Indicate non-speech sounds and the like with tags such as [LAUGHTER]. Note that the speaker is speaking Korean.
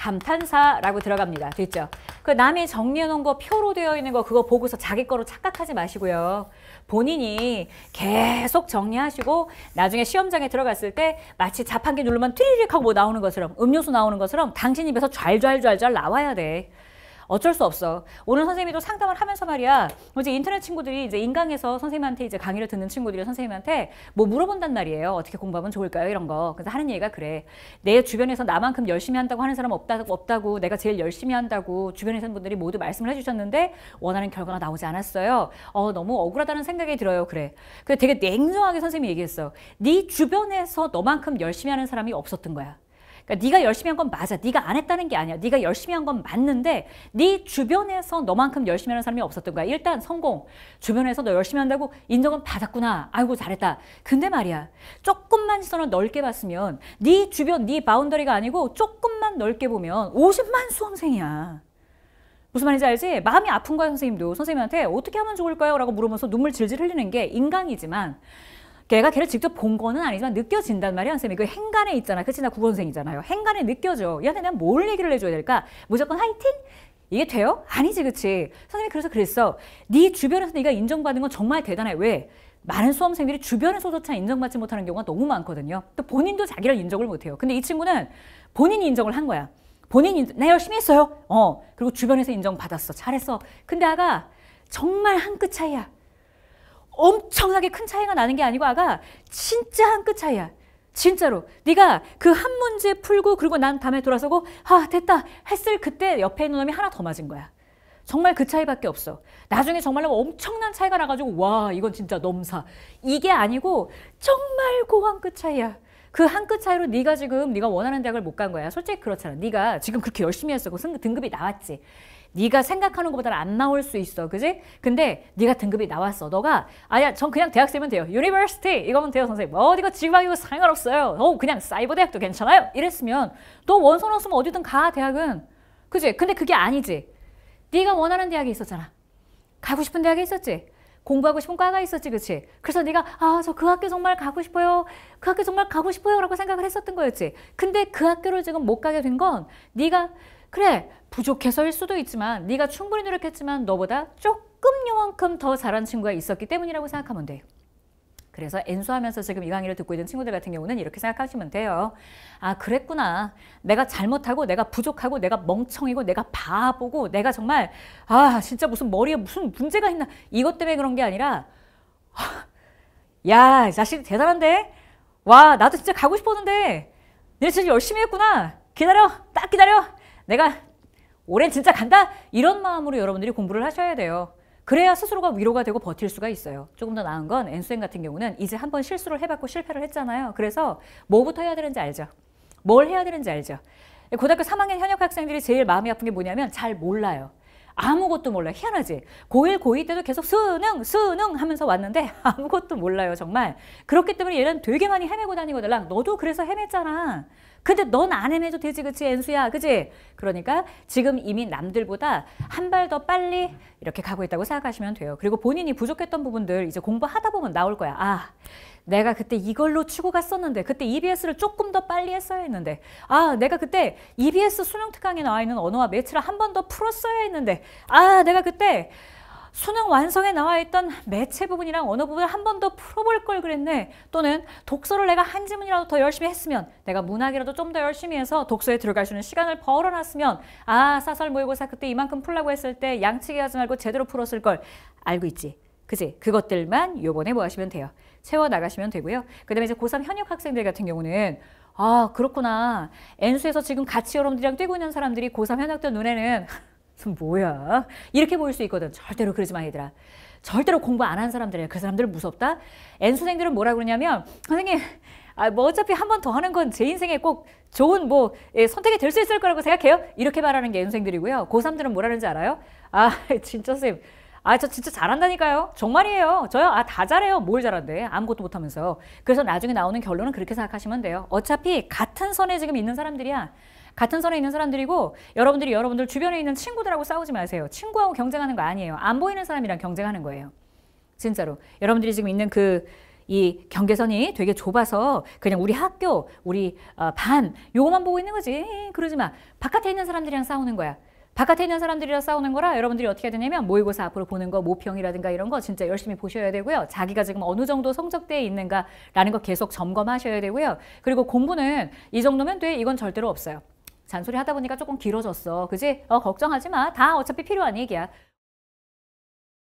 감탄사라고 들어갑니다. 됐죠? 그 남이 정리해놓은 거 표로 되어 있는 거 그거 보고서 자기 거로 착각하지 마시고요. 본인이 계속 정리하시고 나중에 시험장에 들어갔을 때 마치 자판기 누르면 트리릭 하고 뭐 나오는 것처럼 음료수 나오는 것처럼 당신 입에서 좔좔좔좔 나와야 돼. 어쩔 수 없어. 오늘 선생님이 또 상담을 하면서 말이야. 뭐 이제 인터넷 친구들이 이제 인강에서 선생님한테 이제 강의를 듣는 친구들이 선생님한테 뭐 물어본단 말이에요. 어떻게 공부하면 좋을까요? 이런 거. 그래서 하는 얘기가 그래. 내 주변에서 나만큼 열심히 한다고 하는 사람 없다, 없다고 내가 제일 열심히 한다고 주변에 있는 분들이 모두 말씀을 해주셨는데 원하는 결과가 나오지 않았어요. 어, 너무 억울하다는 생각이 들어요. 그래. 그 되게 냉정하게 선생님이 얘기했어. 네 주변에서 너만큼 열심히 하는 사람이 없었던 거야. 그러니까 네가 열심히 한 건 맞아. 네가 안 했다는 게 아니야. 네가 열심히 한 건 맞는데 네 주변에서 너만큼 열심히 하는 사람이 없었던 거야. 일단 성공. 주변에서 너 열심히 한다고 인정은 받았구나. 아이고 잘했다. 근데 말이야. 조금만 시선을 넓게 봤으면 네 주변, 네 바운더리가 아니고 조금만 넓게 보면 50만 수험생이야. 무슨 말인지 알지? 마음이 아픈 거야 선생님도. 선생님한테 어떻게 하면 좋을까요? 라고 물으면서 눈물 질질 흘리는 게 인강이지만 걔가 걔를 직접 본 거는 아니지만 느껴진단 말이야. 선생님 이거 행간에 있잖아. 그치? 나 국원생이잖아요. 행간에 느껴져. 얘한테 내가 뭘 얘기를 해줘야 될까? 무조건 화이팅? 이게 돼요? 아니지 그치? 선생님이 그래서 그랬어. 네 주변에서 네가 인정받은 건 정말 대단해. 왜? 많은 수험생들이 주변에서조차 인정받지 못하는 경우가 너무 많거든요. 또 본인도 자기를 인정을 못해요. 근데 이 친구는 본인이 인정을 한 거야. 본인이 나 열심히 했어요. 어 그리고 주변에서 인정받았어. 잘했어. 근데 아가 정말 한 끗 차이야. 엄청나게 큰 차이가 나는 게 아니고 아가 진짜 한 끗 차이야. 진짜로 네가 그 한 문제 풀고 그리고 난 다음에 돌아서고 아 됐다 했을 그때 옆에 있는 놈이 하나 더 맞은 거야. 정말 그 차이밖에 없어. 나중에 정말로 엄청난 차이가 나가지고 와 이건 진짜 넘사. 이게 아니고 정말 고한 그 끗 차이야. 그 한 끗 차이로 네가 지금 네가 원하는 대학을 못 간 거야. 솔직히 그렇잖아. 네가 지금 그렇게 열심히 했어. 그 등급이 나왔지. 네가 생각하는 것보다는 안 나올 수 있어. 그지? 근데 네가 등급이 나왔어. 너가 아야 전 그냥 대학생면 돼요. 유니버시티 이거면 돼요 선생님. 뭐 어디가 지방이고 상관없어요. 어 그냥 사이버 대학도 괜찮아요. 이랬으면 너 원서는 없으면 어디든 가 대학은. 그지? 근데 그게 아니지. 네가 원하는 대학이 있었잖아. 가고 싶은 대학이 있었지. 공부하고 싶은 과가 있었지, 그치? 그래서 네가 아, 저 그 학교 정말 가고 싶어요. 그 학교 정말 가고 싶어요. 라고 생각을 했었던 거였지. 근데 그 학교를 지금 못 가게 된 건 네가 그래 부족해서일 수도 있지만 네가 충분히 노력했지만 너보다 조금 요만큼 더 잘한 친구가 있었기 때문이라고 생각하면 돼. 그래서 엔수하면서 지금 이 강의를 듣고 있는 친구들 같은 경우는 이렇게 생각하시면 돼요. 아 그랬구나. 내가 잘못하고 내가 부족하고 내가 멍청이고 내가 바보고 내가 정말 아 진짜 무슨 머리에 무슨 문제가 있나 이것 때문에 그런 게 아니라 아, 야 자식 대단한데 와 나도 진짜 가고 싶었는데 너 진짜 열심히 했구나 기다려 딱 기다려 내가 올해 진짜 간다 이런 마음으로 여러분들이 공부를 하셔야 돼요. 그래야 스스로가 위로가 되고 버틸 수가 있어요. 조금 더 나은 건 엔수행 같은 경우는 이제 한번 실수를 해봤고 실패를 했잖아요. 그래서 뭐부터 해야 되는지 알죠. 뭘 해야 되는지 알죠. 고등학교 3학년 현역 학생들이 제일 마음이 아픈 게 뭐냐면 잘 몰라요. 아무것도 몰라요. 희한하지. 고1고2 때도 계속 수능, 수능 하면서 왔는데 [LAUGHS] 아무것도 몰라요, 정말. 그렇기 때문에 얘는 되게 많이 헤매고 다니고달든 너도 그래서 헤맸잖아. 근데 넌안 헤매도 되지 그치 엔수야 그치? 그러니까 지금 이미 남들보다 한 발 더 빨리 이렇게 가고 있다고 생각하시면 돼요. 그리고 본인이 부족했던 부분들 이제 공부하다 보면 나올 거야. 아 내가 그때 이걸로 치고 갔었는데 그때 EBS를 조금 더 빨리 했어야 했는데 아 내가 그때 EBS 수능 특강에 나와 있는 언어와 매체를한 번 더 풀었어야 했는데 아 내가 그때 수능 완성에 나와 있던 매체 부분이랑 언어 부분 을한 번 더 풀어볼 걸 그랬네. 또는 독서를 내가 한 지문이라도 더 열심히 했으면 내가 문학이라도 좀 더 열심히 해서 독서에 들어갈 수 있는 시간을 벌어놨으면 아 사설 모의고사 그때 이만큼 풀라고 했을 때 양치기 하지 말고 제대로 풀었을 걸 알고 있지. 그지? 그것들만 요번에 뭐 하시면 돼요. 채워나가시면 되고요. 그 다음에 이제 고3 현역 학생들 같은 경우는 아 그렇구나. 엔수에서 지금 같이 여러분들이랑 뛰고 있는 사람들이 고3 현역 때 눈에는 뭐야 이렇게 보일 수 있거든 절대로 그러지 마 얘들아 절대로 공부 안한 사람들이야 그 사람들은 무섭다 N수생들은 뭐라 그러냐면 선생님 아, 뭐 어차피 한 번 더 하는 건 제 인생에 꼭 좋은 뭐 예, 선택이 될 수 있을 거라고 생각해요 이렇게 말하는 게 N수생들이고요 고3들은 뭐라는지 알아요? 아 [LAUGHS] 진짜 선생님. 아, 저 진짜 잘한다니까요. 정말이에요. 저요? 아, 다 잘해요. 뭘 잘한대. 아무것도 못하면서. 그래서 나중에 나오는 결론은 그렇게 생각하시면 돼요. 어차피 같은 선에 지금 있는 사람들이야. 같은 선에 있는 사람들이고 여러분들이 여러분들 주변에 있는 친구들하고 싸우지 마세요. 친구하고 경쟁하는 거 아니에요. 안 보이는 사람이랑 경쟁하는 거예요. 진짜로. 여러분들이 지금 있는 그 이 경계선이 되게 좁아서 그냥 우리 학교, 우리 어, 반 요거만 보고 있는 거지. 그러지 마. 바깥에 있는 사람들이랑 싸우는 거야. 바깥에 있는 사람들이랑 싸우는 거라 여러분들이 어떻게 해야 되냐면 모의고사 앞으로 보는 거, 모평이라든가 이런 거 진짜 열심히 보셔야 되고요. 자기가 지금 어느 정도 성적대에 있는가라는 거 계속 점검하셔야 되고요. 그리고 공부는 이 정도면 돼. 이건 절대로 없어요. 잔소리 하다 보니까 조금 길어졌어. 그지? 어, 걱정하지 마. 다 어차피 필요한 얘기야.